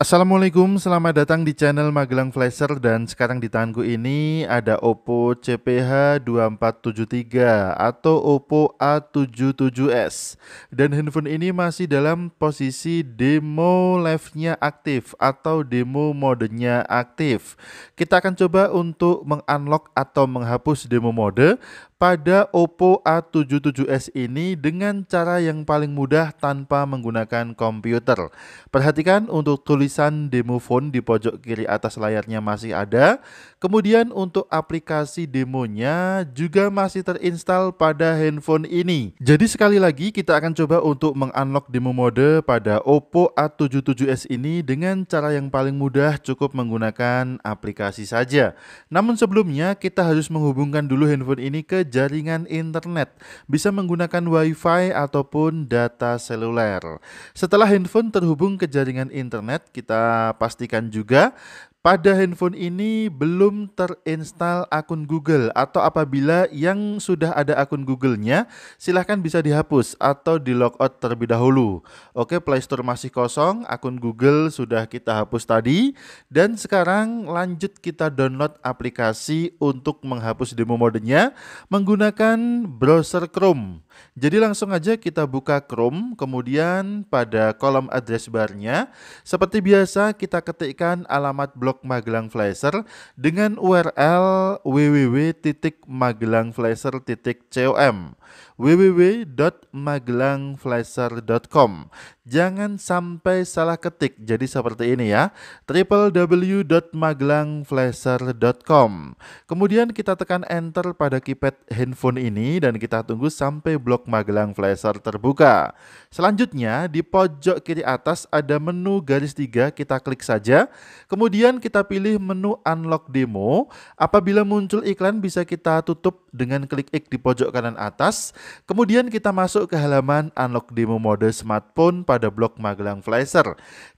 Assalamualaikum, selamat datang di channel Magelang Flasher dan sekarang di tanganku ini ada Oppo CPH2473 atau Oppo A77s dan handphone ini masih dalam posisi demo live-nya aktif atau demo modenya aktif kita akan coba untuk mengunlock atau menghapus demo mode pada Oppo A77s ini dengan cara yang paling mudah tanpa menggunakan komputer. Perhatikan untuk tulisan demo phone di pojok kiri atas layarnya masih ada. Kemudian untuk aplikasi demonya juga masih terinstal pada handphone ini. Jadi sekali lagi kita akan coba untuk mengunlock demo mode pada Oppo A77s ini dengan cara yang paling mudah cukup menggunakan aplikasi saja. Namun sebelumnya kita harus menghubungkan dulu handphone ini ke jaringan internet, bisa menggunakan WiFi ataupun data seluler. Setelah handphone terhubung ke jaringan internet, kita pastikan juga pada handphone ini belum terinstall akun Google atau apabila yang sudah ada akun Google-nya silahkan bisa dihapus atau di logout terlebih dahulu. Oke, Play Store masih kosong, akun Google sudah kita hapus tadi dan sekarang lanjut kita download aplikasi untuk menghapus demo modenya menggunakan browser Chrome. Jadi langsung aja kita buka Chrome, kemudian pada kolom address barnya, seperti biasa kita ketikkan alamat blog Magelang Flasher dengan URL www.magelangflasher.com www.magelangflasher.com. Jangan sampai salah ketik, jadi seperti ini ya, www.magelangflasher.com. Kemudian kita tekan enter pada keypad handphone ini dan kita tunggu sampai blok Magelang Flasher terbuka. Selanjutnya di pojok kiri atas ada menu garis tiga, kita klik saja. Kemudian kita pilih menu unlock demo. Apabila muncul iklan bisa kita tutup dengan klik X di pojok kanan atas. Kemudian kita masuk ke halaman Unlock Demo Mode Smartphone pada blok Magelang Flasher.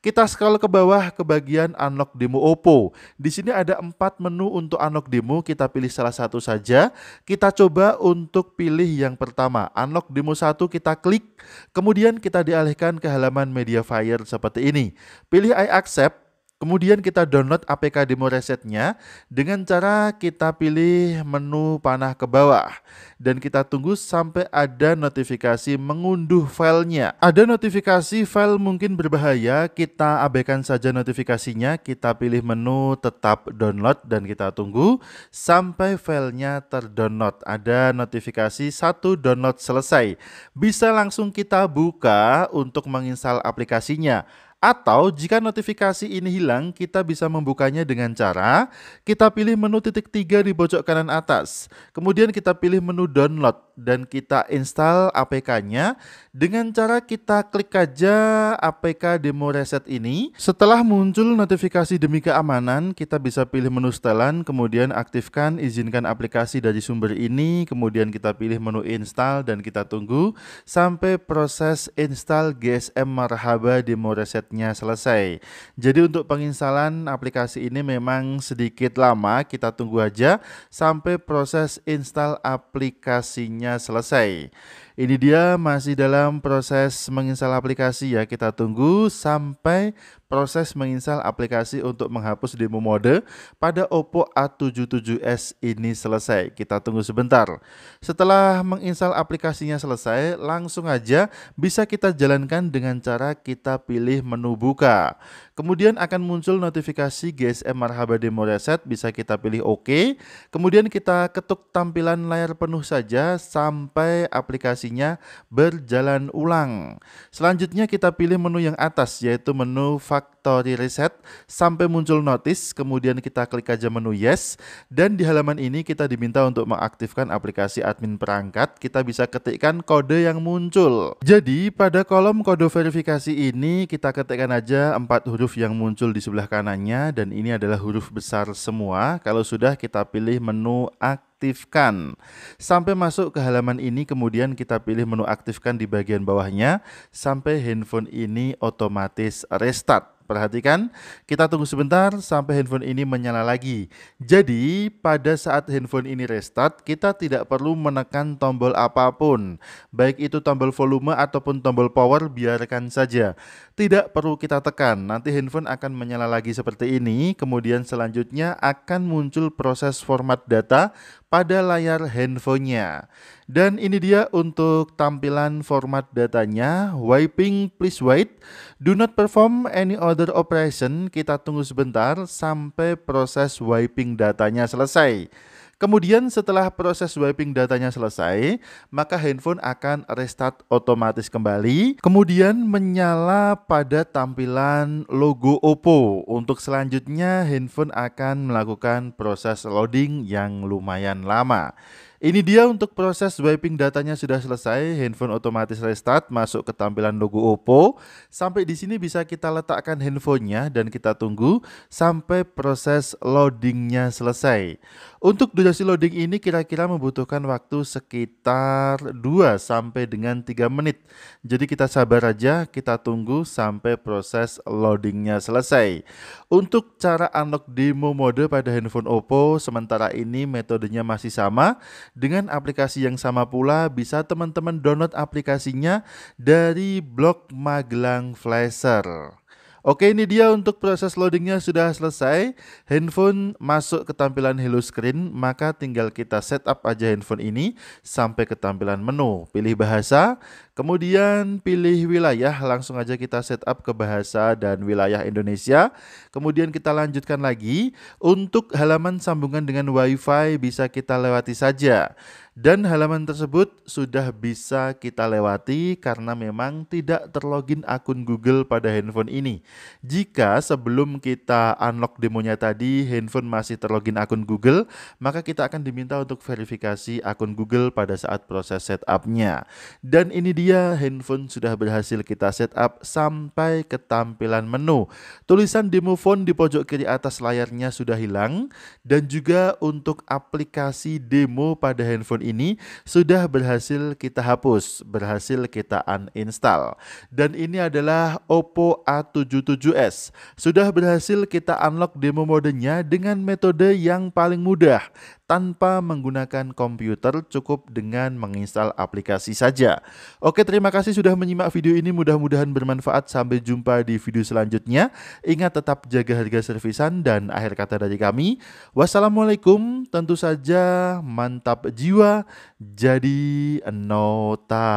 Kita scroll ke bawah ke bagian Unlock Demo Oppo. Di sini ada empat menu untuk Unlock Demo, kita pilih salah satu saja. Kita coba untuk pilih yang pertama, Unlock Demo Satu. kita klik, kemudian kita dialihkan ke halaman Media Fire seperti ini. Pilih I accept, Kemudian kita download APK demo resetnya dengan cara kita pilih menu panah ke bawah dan kita tunggu sampai ada notifikasi mengunduh filenya. Ada notifikasi file mungkin berbahaya, kita abaikan saja notifikasinya, kita pilih menu tetap download dan kita tunggu sampai filenya terdownload. Ada notifikasi satu download selesai. Bisa langsung kita buka untuk menginstal aplikasinya atau jika notifikasi ini hilang, kita bisa membukanya dengan cara kita pilih menu titik tiga di pojok kanan atas. Kemudian kita pilih menu download dan kita install APK-nya dengan cara kita klik aja APK demo reset ini. Setelah muncul notifikasi demi keamanan, kita bisa pilih menu setelan, kemudian aktifkan izinkan aplikasi dari sumber ini, kemudian kita pilih menu install dan kita tunggu sampai proses install GSM Marhaba demo reset selesai. Jadi untuk penginstalan aplikasi ini memang sedikit lama, kita tunggu aja sampai proses install aplikasinya selesai. Ini dia masih dalam proses menginstal aplikasi ya. Kita tunggu sampai proses menginstal aplikasi untuk menghapus demo mode pada Oppo A77s ini selesai. Kita tunggu sebentar. Setelah menginstal aplikasinya selesai, langsung aja bisa kita jalankan dengan cara kita pilih menu buka. Kemudian akan muncul notifikasi GSM Marhaba Demo Reset, bisa kita pilih OK. Kemudian kita ketuk tampilan layar penuh saja sampai aplikasi aplikasinya berjalan ulang. Selanjutnya kita pilih menu yang atas yaitu menu Factory Reset sampai muncul notice, kemudian kita klik aja menu Yes dan di halaman ini kita diminta untuk mengaktifkan aplikasi admin perangkat. Kita bisa ketikkan kode yang muncul. Jadi pada kolom kode verifikasi ini kita ketikkan aja empat huruf yang muncul di sebelah kanannya dan ini adalah huruf besar semua. Kalau sudah kita pilih menu aktif aktifkan. Sampai masuk ke halaman ini kemudian kita pilih menu aktifkan di bagian bawahnya sampai handphone ini otomatis restart. Perhatikan, kita tunggu sebentar sampai handphone ini menyala lagi. Jadi, pada saat handphone ini restart, kita tidak perlu menekan tombol apapun. Baik itu tombol volume ataupun tombol power, biarkan saja. Tidak perlu kita tekan, nanti handphone akan menyala lagi seperti ini. Kemudian selanjutnya akan muncul proses format data pada layar handphonenya. Dan ini dia untuk tampilan format datanya, wiping please wait, do not perform any other operation, kita tunggu sebentar sampai proses wiping datanya selesai. Kemudian setelah proses wiping datanya selesai, maka handphone akan restart otomatis kembali, kemudian menyala pada tampilan logo Oppo. Untuk selanjutnya handphone akan melakukan proses loading yang lumayan lama. Ini dia untuk proses wiping datanya sudah selesai, handphone otomatis restart masuk ke tampilan logo Oppo. Sampai di sini bisa kita letakkan handphonenya dan kita tunggu sampai proses loadingnya selesai. Untuk durasi loading ini kira-kira membutuhkan waktu sekitar 2 sampai dengan 3 menit. Jadi kita sabar aja, kita tunggu sampai proses loadingnya selesai. Untuk cara unlock demo mode pada handphone Oppo sementara ini metodenya masih sama dengan aplikasi yang sama pula bisa teman-teman download aplikasinya dari blog Magelang Flasher. Oke ini dia untuk proses loadingnya sudah selesai Handphone masuk ke tampilan hello screen Maka tinggal kita setup aja handphone ini Sampai ke tampilan menu Pilih bahasa Kemudian pilih wilayah Langsung aja kita setup ke bahasa dan wilayah Indonesia Kemudian kita lanjutkan lagi Untuk halaman sambungan dengan wifi bisa kita lewati saja dan halaman tersebut sudah bisa kita lewati karena memang tidak terlogin akun Google pada handphone ini. Jika sebelum kita unlock demonya tadi, handphone masih terlogin akun Google, maka kita akan diminta untuk verifikasi akun Google pada saat proses setupnya. Dan ini dia handphone sudah berhasil kita setup sampai ke tampilan menu. Tulisan demo phone di pojok kiri atas layarnya sudah hilang dan juga untuk aplikasi demo pada handphone ini sudah berhasil kita hapus, berhasil kita uninstall. Dan ini adalah Oppo A77s. Sudah berhasil kita unlock demo modenya dengan metode yang paling mudah, tanpa menggunakan komputer cukup dengan menginstal aplikasi saja. Oke, terima kasih sudah menyimak video ini. Mudah-mudahan bermanfaat. Sampai jumpa di video selanjutnya. Ingat tetap jaga harga servisan dan akhir kata dari kami. Wassalamualaikum. Tentu saja mantap jiwa jadi nota.